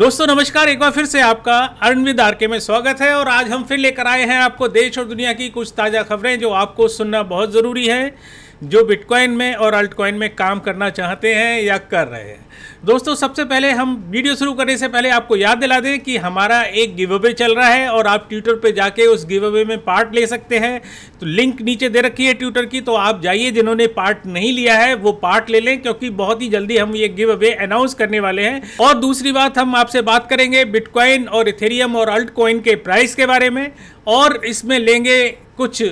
दोस्तों नमस्कार एक बार फिर से आपका अरणविद आरके में स्वागत है और आज हम फिर लेकर आए हैं आपको देश और दुनिया की कुछ ताज़ा खबरें जो आपको सुनना बहुत ज़रूरी है जो बिटकॉइन में और अल्टकॉइन में काम करना चाहते हैं या कर रहे हैं दोस्तों सबसे पहले हम वीडियो शुरू करने से पहले आपको याद दिला दें कि हमारा एक गिव अवे चल रहा है और आप ट्विटर पे जाके उस गिव अवे में पार्ट ले सकते हैं तो लिंक नीचे दे रखी है ट्विटर की तो आप जाइए जिन्होंने पार्ट नहीं लिया है वो पार्ट ले लें क्योंकि बहुत ही जल्दी हम ये गिव अवे अनाउंस करने वाले हैं और दूसरी बात हम आपसे बात करेंगे बिटकॉइन और इथेरियम और अल्ट कॉइन के प्राइस के बारे में और इसमें लेंगे कुछ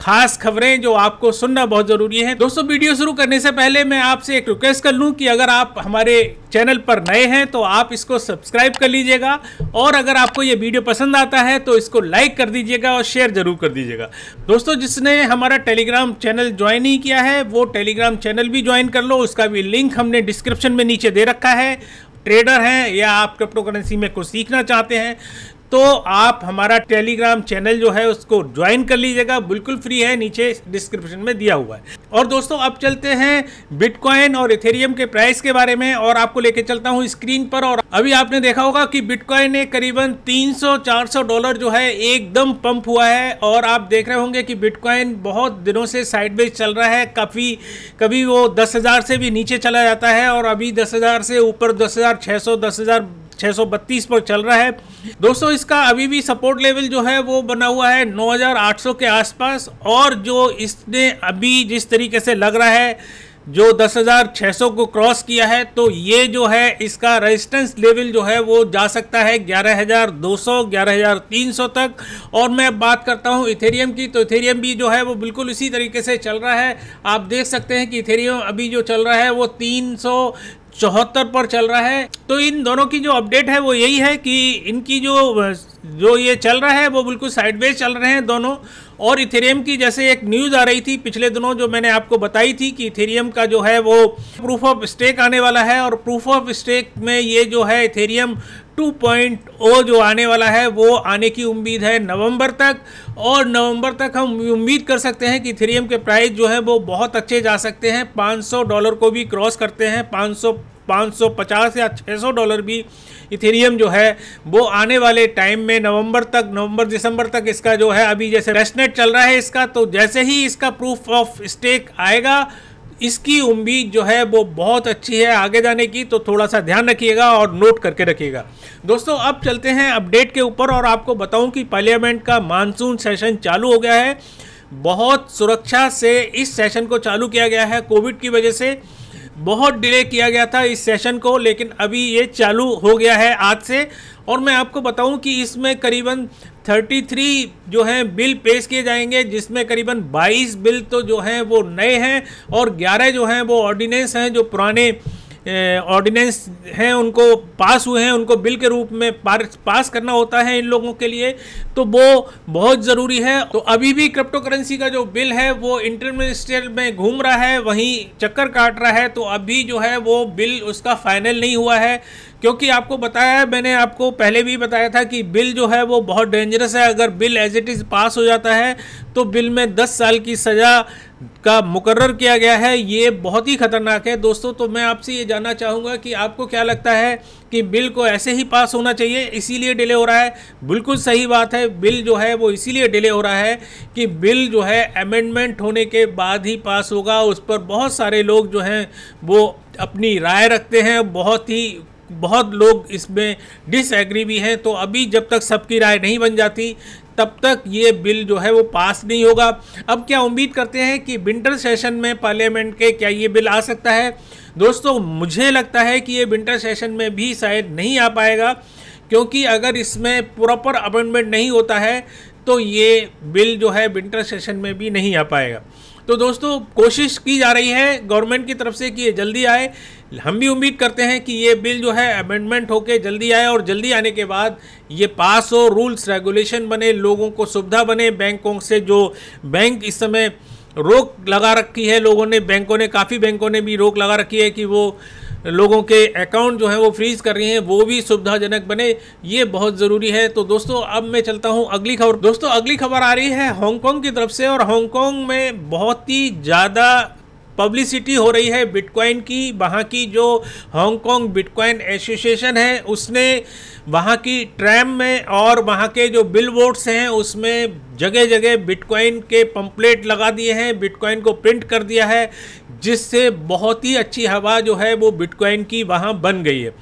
खास खबरें जो आपको सुनना बहुत जरूरी है दोस्तों वीडियो शुरू करने से पहले मैं आपसे एक रिक्वेस्ट कर लूँ कि अगर आप हमारे चैनल पर नए हैं तो आप इसको सब्सक्राइब कर लीजिएगा और अगर आपको ये वीडियो पसंद आता है तो इसको लाइक कर दीजिएगा और शेयर जरूर कर दीजिएगा दोस्तों जिसने हमारा टेलीग्राम चैनल ज्वाइन नहीं किया है वो टेलीग्राम चैनल भी ज्वाइन कर लो उसका भी लिंक हमने डिस्क्रिप्शन में नीचे दे रखा है ट्रेडर हैं या आप क्रिप्टो करेंसी में कुछ सीखना चाहते हैं तो आप हमारा टेलीग्राम चैनल जो है उसको ज्वाइन कर लीजिएगा बिल्कुल फ्री है नीचे डिस्क्रिप्शन में दिया हुआ है और दोस्तों अब चलते हैं बिटकॉइन और इथेरियम के प्राइस के बारे में और आपको लेके चलता हूँ स्क्रीन पर और अभी आपने देखा होगा कि बिटकॉइन ने करीबन 300-400 डॉलर जो है एकदम पंप हुआ है और आप देख रहे होंगे कि बिटकॉइन बहुत दिनों से साइडवेज चल रहा है काफ़ी कभी वो दस से भी नीचे चला जाता है और अभी दस से ऊपर दस हज़ार 632 पर चल रहा है दोस्तों इसका अभी भी सपोर्ट लेवल जो है वो बना हुआ है 9800 के आसपास और जो इसने अभी जिस तरीके से लग रहा है जो 10,600 को क्रॉस किया है तो ये जो है इसका रेजिस्टेंस लेवल जो है वो जा सकता है 11,200 11,300 तक और मैं बात करता हूँ इथेरियम की तो इथेरियम भी जो है वो बिल्कुल इसी तरीके से चल रहा है आप देख सकते हैं कि इथेरियम अभी जो चल रहा है वो 300 चौहत्तर पर चल रहा है तो इन दोनों की जो अपडेट है वो यही है कि इनकी जो जो ये चल रहा है वो बिल्कुल साइडवेज चल रहे हैं दोनों और इथेरियम की जैसे एक न्यूज़ आ रही थी पिछले दिनों जो मैंने आपको बताई थी कि इथेरियम का जो है वो प्रूफ ऑफ स्टेक आने वाला है और प्रूफ ऑफ स्टेक में ये जो है इथेरियम 2.0 जो आने वाला है वो आने की उम्मीद है नवंबर तक और नवंबर तक हम उम्मीद कर सकते हैं कि इथेरियम के प्राइस जो है वो बहुत अच्छे जा सकते हैं 500 डॉलर को भी क्रॉस करते हैं 500 550 या 600 डॉलर भी इथेरियम जो है वो आने वाले टाइम में नवंबर तक नवंबर दिसंबर तक इसका जो है अभी जैसे रेस्टनेट चल रहा है इसका तो जैसे ही इसका प्रूफ ऑफ स्टेक आएगा इसकी उम्मीद जो है वो बहुत अच्छी है आगे जाने की तो थोड़ा सा ध्यान रखिएगा और नोट करके रखिएगा दोस्तों अब चलते हैं अपडेट के ऊपर और आपको बताऊं कि पार्लियामेंट का मानसून सेशन चालू हो गया है बहुत सुरक्षा से इस सेशन को चालू किया गया है कोविड की वजह से बहुत डिले किया गया था इस सेशन को लेकिन अभी ये चालू हो गया है आज से और मैं आपको बताऊं कि इसमें करीबन 33 जो हैं बिल पेश किए जाएंगे जिसमें करीबन 22 बिल तो जो हैं वो नए हैं और 11 जो हैं वो ऑर्डिनेंस हैं जो पुराने ऑर्डिनेंस हैं उनको पास हुए हैं उनको बिल के रूप में पास करना होता है इन लोगों के लिए तो वो बहुत ज़रूरी है तो अभी भी क्रिप्टो करेंसी का जो बिल है वो इंटरमिनिस्ट्रियल में घूम रहा है वहीं चक्कर काट रहा है तो अभी जो है वो बिल उसका फाइनल नहीं हुआ है क्योंकि आपको बताया है मैंने आपको पहले भी बताया था कि बिल जो है वो बहुत डेंजरस है अगर bill as it is pass हो जाता है तो बिल में 10 साल की सज़ा का मुकर किया गया है ये बहुत ही ख़तरनाक है दोस्तों तो मैं आपसे ये जानना चाहूँगा कि आपको क्या लगता है कि बिल को ऐसे ही पास होना चाहिए इसीलिए डिले हो रहा है बिल्कुल सही बात है बिल जो है वो इसीलिए डिले हो रहा है कि बिल जो है अमेंडमेंट होने के बाद ही पास होगा उस पर बहुत सारे लोग जो हैं वो अपनी राय रखते हैं बहुत ही बहुत लोग इसमें डिसएग्री भी हैं तो अभी जब तक सबकी राय नहीं बन जाती तब तक ये बिल जो है वो पास नहीं होगा अब क्या उम्मीद करते हैं कि विंटर सेशन में पार्लियामेंट के क्या ये बिल आ सकता है दोस्तों मुझे लगता है कि ये विंटर सेशन में भी शायद नहीं आ पाएगा क्योंकि अगर इसमें प्रॉपर अपॉइंटमेंट नहीं होता है तो ये बिल जो है विंटर सेशन में भी नहीं आ पाएगा तो दोस्तों कोशिश की जा रही है गवर्नमेंट की तरफ से कि ये जल्दी आए हम भी उम्मीद करते हैं कि ये बिल जो है अमेंडमेंट होके जल्दी आए और जल्दी आने के बाद ये पास हो रूल्स रेगुलेशन बने लोगों को सुविधा बने बैंकों से जो बैंक इस समय रोक लगा रखी है लोगों ने बैंकों ने काफ़ी बैंकों ने भी रोक लगा रखी है कि वो लोगों के अकाउंट जो है वो फ्रीज कर रही हैं वो भी सुविधाजनक बने ये बहुत ज़रूरी है तो दोस्तों अब मैं चलता हूँ अगली खबर दोस्तों अगली खबर आ रही है हांगकॉन्ग की तरफ से और हांगकॉन्ग में बहुत ही ज़्यादा पब्लिसिटी हो रही है बिटकॉइन की वहाँ की जो हांगकॉन्ग बिटकॉइन एसोसिएशन है उसने वहाँ की ट्रैम में और वहाँ के जो बिल बोर्ड्स हैं उसमें जगह जगह बिटकॉइन के पंपलेट लगा दिए हैं बिटकॉइन को प्रिंट कर दिया है जिससे बहुत ही अच्छी हवा जो है वो बिटकॉइन की वहाँ बन गई है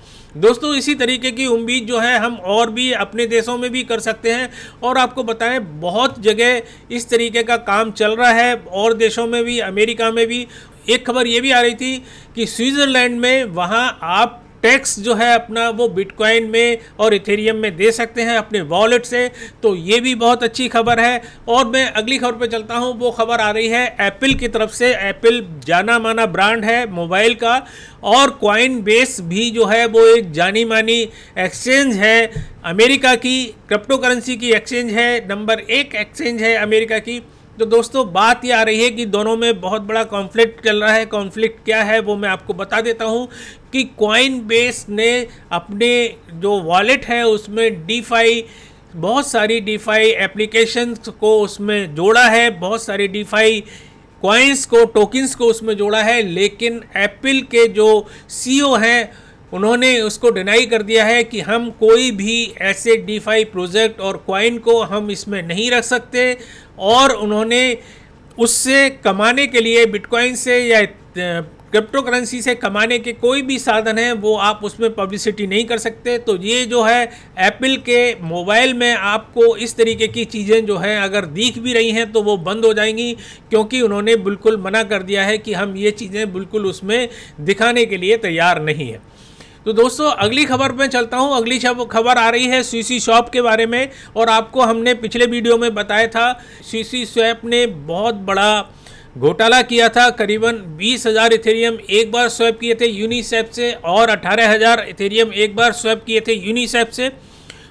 दोस्तों इसी तरीके की उम्मीद जो है हम और भी अपने देशों में भी कर सकते हैं और आपको बताएं बहुत जगह इस तरीके का काम चल रहा है और देशों में भी अमेरिका में भी एक खबर ये भी आ रही थी कि स्विट्ज़रलैंड में वहाँ आप टैक्स जो है अपना वो बिटकॉइन में और इथेरियम में दे सकते हैं अपने वॉलेट से तो ये भी बहुत अच्छी खबर है और मैं अगली खबर पे चलता हूँ वो खबर आ रही है एप्पल की तरफ से एप्पल जाना माना ब्रांड है मोबाइल का और क्वाइन बेस भी जो है वो एक जानी मानी एक्सचेंज है अमेरिका की क्रिप्टो करेंसी की एक्सचेंज है नंबर एक एक्सचेंज है अमेरिका की तो दोस्तों बात यह आ रही है कि दोनों में बहुत बड़ा कॉन्फ्लिक्ट चल रहा है कॉन्फ्लिक्ट क्या है वो मैं आपको बता देता हूँ कि क्वाइन बेस ने अपने जो वॉलेट है उसमें डी बहुत सारी फाई एप्लीकेशंस को उसमें जोड़ा है बहुत सारी फाई कॉइन्स को टोकन्स को उसमें जोड़ा है लेकिन एप्पल के जो सी e हैं उन्होंने उसको डिनाई कर दिया है कि हम कोई भी ऐसे डी प्रोजेक्ट और क्वाइन को हम इसमें नहीं रख सकते और उन्होंने उससे कमाने के लिए बिटकॉइन से या क्रिप्टो करेंसी से कमाने के कोई भी साधन हैं वो आप उसमें पब्लिसिटी नहीं कर सकते तो ये जो है एप्पल के मोबाइल में आपको इस तरीके की चीज़ें जो हैं अगर दिख भी रही हैं तो वो बंद हो जाएंगी क्योंकि उन्होंने बिल्कुल मना कर दिया है कि हम ये चीज़ें बिल्कुल उसमें दिखाने के लिए तैयार नहीं हैं तो दोस्तों अगली खबर में चलता हूँ अगली खबर आ रही है सीसी शॉप के बारे में और आपको हमने पिछले वीडियो में बताया था सीसी स्वैप ने बहुत बड़ा घोटाला किया था करीबन बीस हज़ार इथेरियम एक बार स्वैप किए थे यूनिसेफ से और अट्ठारह हज़ार इथेरियम एक बार स्वैप किए थे यूनिसेफ से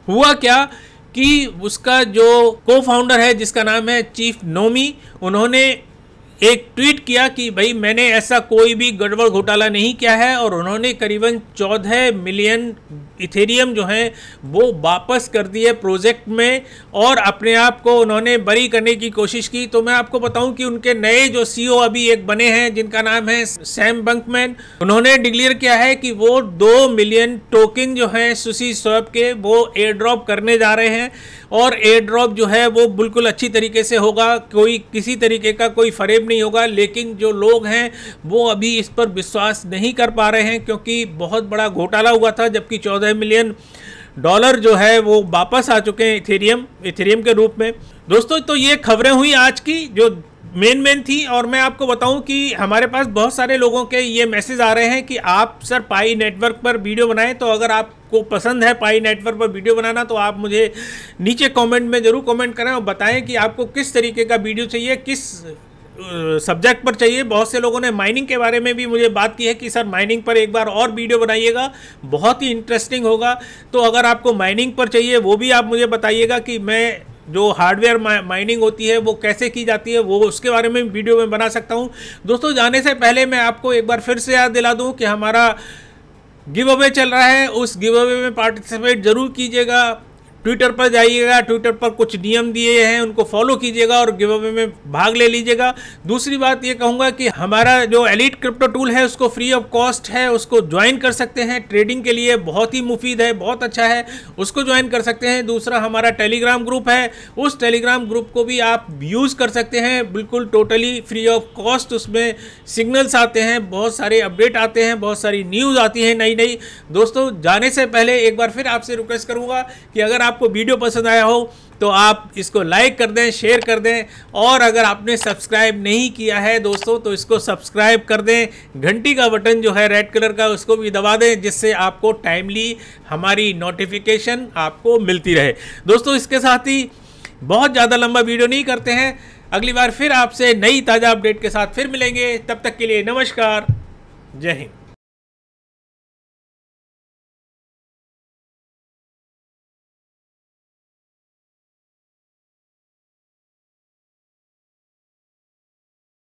हुआ क्या कि उसका जो को फाउंडर है जिसका नाम है चीफ नोमी उन्होंने एक ट्वीट किया कि भाई मैंने ऐसा कोई भी गड़बड़ घोटाला नहीं किया है और उन्होंने करीबन चौदह मिलियन इथेरियम जो है वो वापस कर दिए प्रोजेक्ट में और अपने आप को उन्होंने बरी करने की कोशिश की तो मैं आपको बताऊं कि उनके नए जो सीईओ e अभी एक बने हैं जिनका नाम है सैम बंकमैन उन्होंने डिक्लेयर किया है कि वो दो मिलियन टोकन जो है सुशी स्वैप के वो एयर ड्रॉप करने जा रहे हैं और एयर ड्रॉप जो है वो बिल्कुल अच्छी तरीके से होगा कोई किसी तरीके का कोई फरेब क्लेम नहीं होगा लेकिन जो लोग हैं वो अभी इस पर विश्वास नहीं कर पा रहे हैं क्योंकि बहुत बड़ा घोटाला हुआ था जबकि चौदह मिलियन डॉलर जो है वो वापस आ चुके हैं इथेरियम इथेरियम के रूप में दोस्तों तो ये खबरें हुई आज की जो मेन मेन थी और मैं आपको बताऊं कि हमारे पास बहुत सारे लोगों के ये मैसेज आ रहे हैं कि आप सर पाई नेटवर्क पर वीडियो बनाएं तो अगर आपको पसंद है पाई नेटवर्क पर वीडियो बनाना तो आप मुझे नीचे कमेंट में ज़रूर कमेंट करें और बताएं कि आपको किस तरीके का वीडियो चाहिए किस सब्जेक्ट पर चाहिए बहुत से लोगों ने माइनिंग के बारे में भी मुझे बात की है कि सर माइनिंग पर एक बार और वीडियो बनाइएगा बहुत ही इंटरेस्टिंग होगा तो अगर आपको माइनिंग पर चाहिए वो भी आप मुझे बताइएगा कि मैं जो हार्डवेयर माइनिंग होती है वो कैसे की जाती है वो उसके बारे में वीडियो में बना सकता हूँ दोस्तों जाने से पहले मैं आपको एक बार फिर से याद दिला दूँ कि हमारा गिव अवे चल रहा है उस गिव अवे में पार्टिसिपेट जरूर कीजिएगा ट्विटर पर जाइएगा ट्विटर पर कुछ नियम दिए हैं उनको फॉलो कीजिएगा और गिव अवे में भाग ले लीजिएगा दूसरी बात ये कहूँगा कि हमारा जो एलिट क्रिप्टो टूल है उसको फ्री ऑफ कॉस्ट है उसको ज्वाइन कर सकते हैं ट्रेडिंग के लिए बहुत ही मुफीद है बहुत अच्छा है उसको ज्वाइन कर सकते हैं दूसरा हमारा टेलीग्राम ग्रुप है उस टेलीग्राम ग्रुप को भी आप यूज़ कर सकते हैं बिल्कुल टोटली फ्री ऑफ कॉस्ट उसमें सिग्नल्स आते हैं बहुत सारे अपडेट आते हैं बहुत सारी न्यूज़ आती है नई नई दोस्तों जाने से पहले एक बार फिर आपसे रिक्वेस्ट करूँगा कि अगर आप आपको वीडियो पसंद आया हो तो आप इसको लाइक कर दें शेयर कर दें और अगर आपने सब्सक्राइब नहीं किया है दोस्तों तो इसको सब्सक्राइब कर दें घंटी का बटन जो है रेड कलर का उसको भी दबा दें जिससे आपको टाइमली हमारी नोटिफिकेशन आपको मिलती रहे दोस्तों इसके साथ ही बहुत ज़्यादा लंबा वीडियो नहीं करते हैं अगली बार फिर आपसे नई ताज़ा अपडेट के साथ फिर मिलेंगे तब तक के लिए नमस्कार जय हिंद